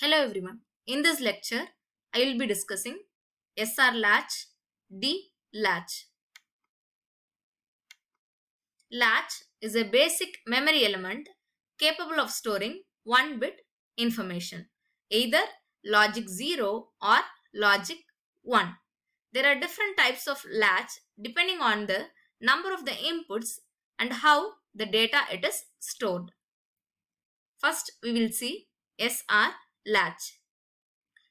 Hello everyone. In this lecture, I will be discussing SR latch, D latch. Latch is a basic memory element capable of storing 1 bit information, either logic 0 or logic 1. There are different types of latch depending on the number of the inputs and how the data it is stored. First, we will see SR latch.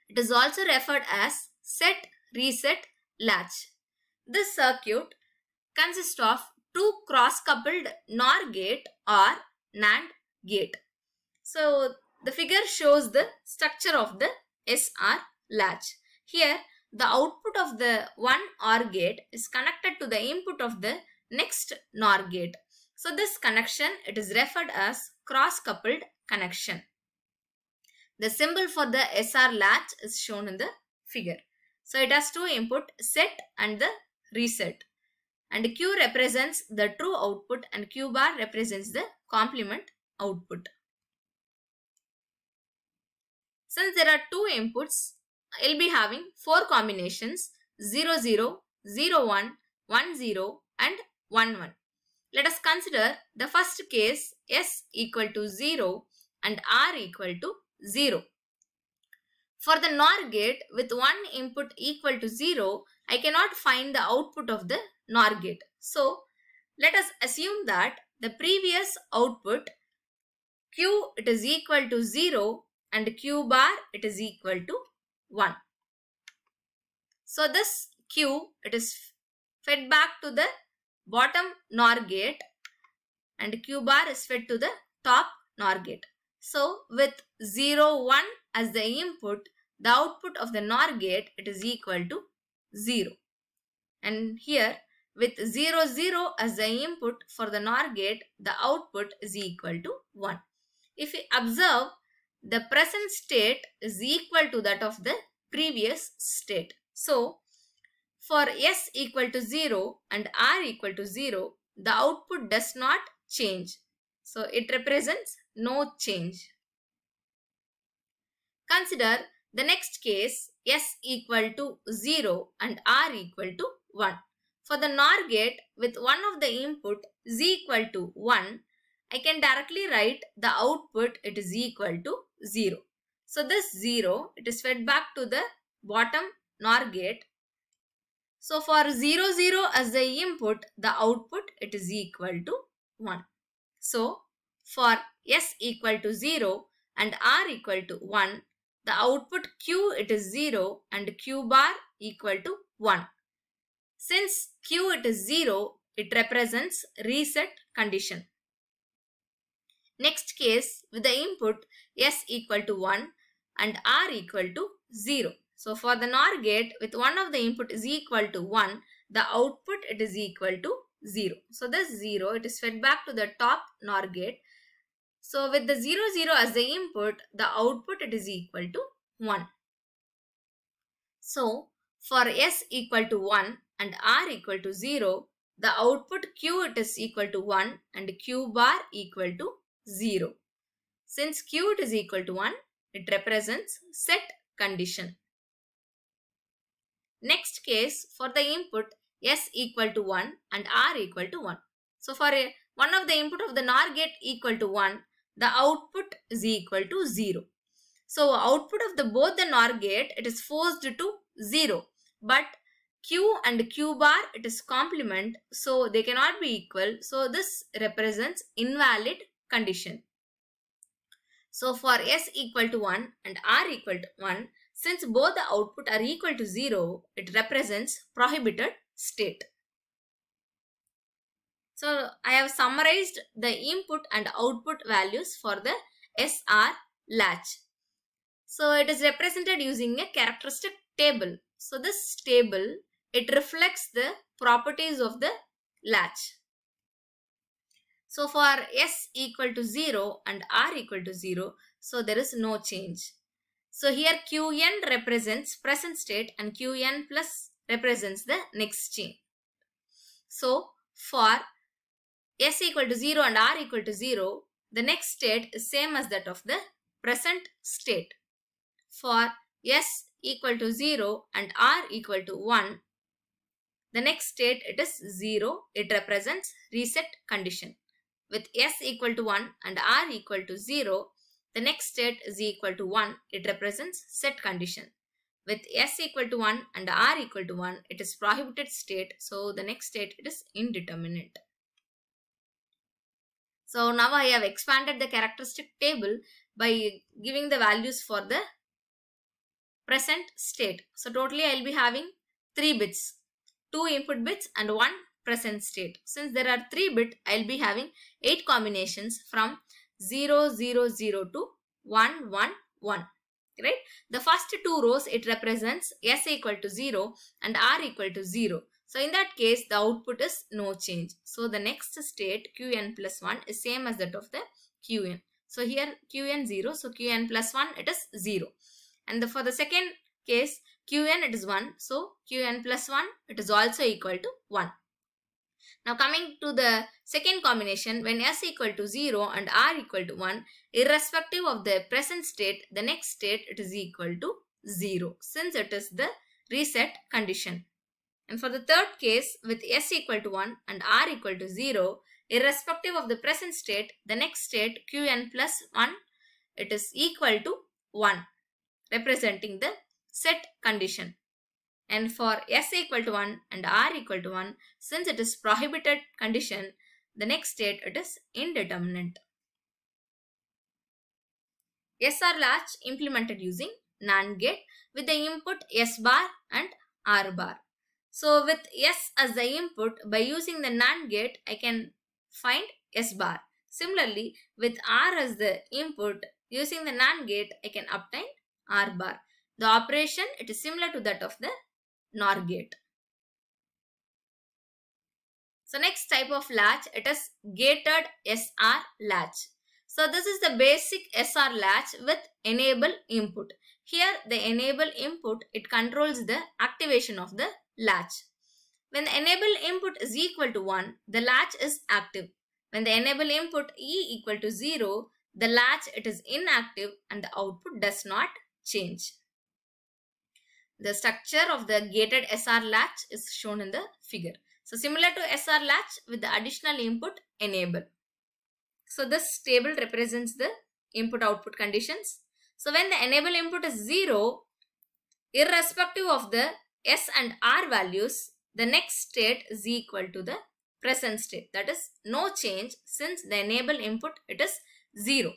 It is also referred as set reset latch. This circuit consists of two cross-coupled NOR gate or NAND gate. So the figure shows the structure of the SR latch. Here the output of the one OR gate is connected to the input of the next NOR gate. So this connection it is referred as cross-coupled connection. The symbol for the SR latch is shown in the figure. So it has two input set and the reset. And Q represents the true output and Q bar represents the complement output. Since there are two inputs, I'll be having four combinations 00, 01, 10 and 11. Let us consider the first case S equal to 0 and R equal to 0. For the NOR gate with one input equal to 0, I cannot find the output of the NOR gate. So let us assume that the previous output Q it is equal to 0 and Q bar it is equal to 1. So this Q it is fed back to the bottom NOR gate and Q bar is fed to the top NOR gate. So with 0, 1 as the input, the output of the NOR gate it is equal to 0. And here with 0, 0 as the input for the NOR gate, the output is equal to 1. If we observe, the present state is equal to that of the previous state. So, for s equal to 0 and r equal to 0, the output does not change. So it represents no change. Consider the next case S equal to 0 and R equal to 1. For the NOR gate with one of the input Z equal to 1, I can directly write the output it is equal to 0. So this 0 it is fed back to the bottom NOR gate. So for 0 0 as the input the output it is equal to 1. So, for s equal to 0 and r equal to 1, the output q it is 0 and q bar equal to 1. Since q it is 0, it represents reset condition. Next case with the input s equal to 1 and r equal to 0. So for the NOR gate with one of the input is equal to 1, the output it is equal to 0. So this 0, it is fed back to the top NOR gate. So with the 0, 0 as the input, the output it is equal to 1. So for S equal to 1 and R equal to 0, the output Q it is equal to 1 and Q bar equal to 0. Since Q it is equal to 1, it represents set condition. Next case, for the input S equal to 1 and R equal to 1. So for a, one of the input of the NOR gate equal to 1, the output is equal to 0. So output of the both the NOR gate, it is forced to 0. But Q and Q bar, it is complement, so they cannot be equal. So this represents invalid condition. So for S equal to 1 and R equal to 1, since both the output are equal to 0, it represents prohibited state. So I have summarized the input and output values for the SR latch. So it is represented using a characteristic table. So this table, it reflects the properties of the latch. So for S equal to 0 and R equal to 0, so there is no change. So here Qn represents present state and Qn plus represents the next chain. So for s equal to 0 and r equal to 0, the next state is same as that of the present state. For s equal to 0 and r equal to 1, the next state it is 0, it represents reset condition. With s equal to 1 and r equal to 0, the next state is equal to 1, it represents set condition with s equal to 1 and r equal to 1, it is prohibited state. So the next state, it is indeterminate. So now I have expanded the characteristic table by giving the values for the present state. So totally I will be having 3 bits, 2 input bits and 1 present state. Since there are 3 bit, I will be having 8 combinations from 0, 0, 0 to 1, 1, 1 right? The first two rows it represents S equal to 0 and R equal to 0. So in that case the output is no change. So the next state Qn plus 1 is same as that of the Qn. So here Qn 0 so Qn plus 1 it is 0. And the, for the second case Qn it is 1 so Qn plus 1 it is also equal to 1. Now coming to the second combination, when s equal to 0 and r equal to 1, irrespective of the present state, the next state it is equal to 0 since it is the reset condition. And for the third case, with s equal to 1 and r equal to 0, irrespective of the present state, the next state qn plus 1, it is equal to 1, representing the set condition and for s equal to 1 and r equal to 1 since it is prohibited condition the next state it is indeterminate. S R latch implemented using NAND gate with the input S bar and R bar. So with S as the input by using the NAND gate I can find S bar. Similarly with R as the input using the NAND gate I can obtain R bar. The operation it is similar to that of the NOR gate. So next type of latch, it is gated SR latch. So this is the basic SR latch with enable input. Here the enable input, it controls the activation of the latch. When the enable input is equal to 1, the latch is active. When the enable input E equal to 0, the latch it is inactive and the output does not change. The structure of the gated SR latch is shown in the figure. So similar to SR latch with the additional input enable. So this table represents the input output conditions. So when the enable input is 0, irrespective of the S and R values, the next state is equal to the present state. That is no change since the enable input it is 0.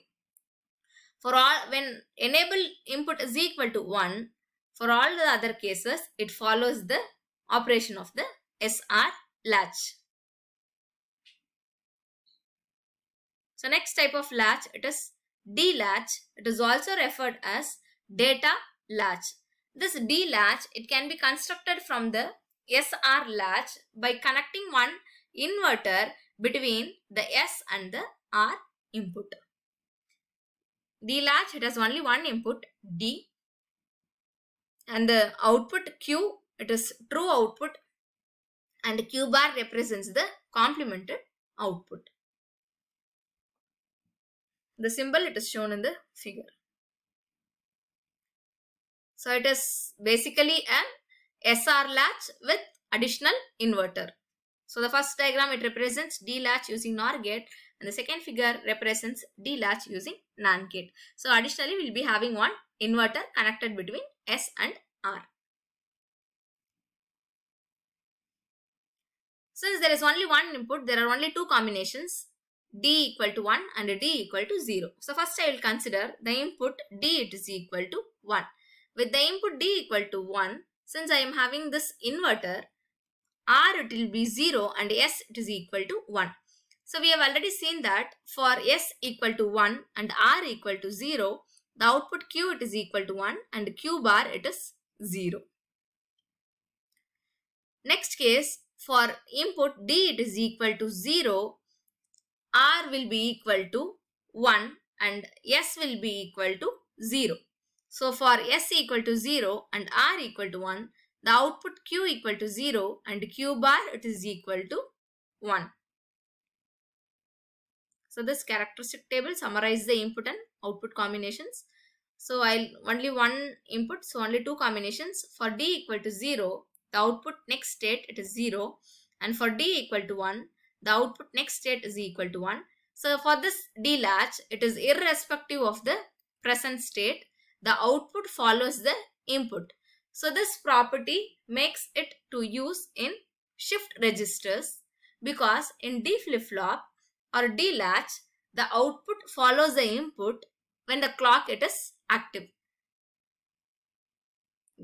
For all when enable input is equal to 1, for all the other cases, it follows the operation of the SR latch. So next type of latch, it is D latch. It is also referred as data latch. This D latch, it can be constructed from the SR latch by connecting one inverter between the S and the R input. The latch, it has only one input D and the output q it is true output and q bar represents the complemented output. The symbol it is shown in the figure. So it is basically an SR latch with additional inverter. So the first diagram it represents D latch using NOR gate and the second figure represents D latch using NAND gate. So additionally we will be having one inverter connected between S and R. Since there is only one input, there are only two combinations d equal to 1 and d equal to 0. So first I will consider the input d it is equal to 1. With the input d equal to 1, since I am having this inverter, r it will be 0 and s it is equal to 1. So we have already seen that for s equal to 1 and r equal to 0, the output Q it is equal to 1 and Q bar it is 0. Next case for input D it is equal to 0, R will be equal to 1 and S will be equal to 0. So for S equal to 0 and R equal to 1, the output Q equal to 0 and Q bar it is equal to 1. So this characteristic table summarizes the input and output combinations. So I'll only one input, so only two combinations. For d equal to 0, the output next state it is 0 and for d equal to 1, the output next state is equal to 1. So for this d latch, it is irrespective of the present state. The output follows the input. So this property makes it to use in shift registers because in D flip-flop or D latch, the output follows the input when the clock it is active.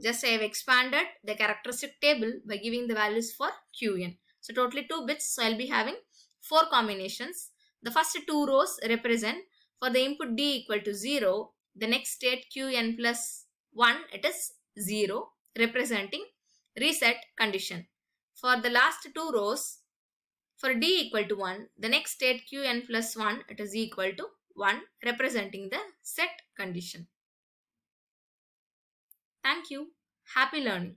Just I have expanded the characteristic table by giving the values for Qn. So totally 2 bits. So I will be having 4 combinations. The first 2 rows represent for the input D equal to 0. The next state Qn plus 1 it is 0 representing reset condition. For the last 2 rows for d equal to 1, the next state qn plus 1, it is equal to 1 representing the set condition. Thank you. Happy learning.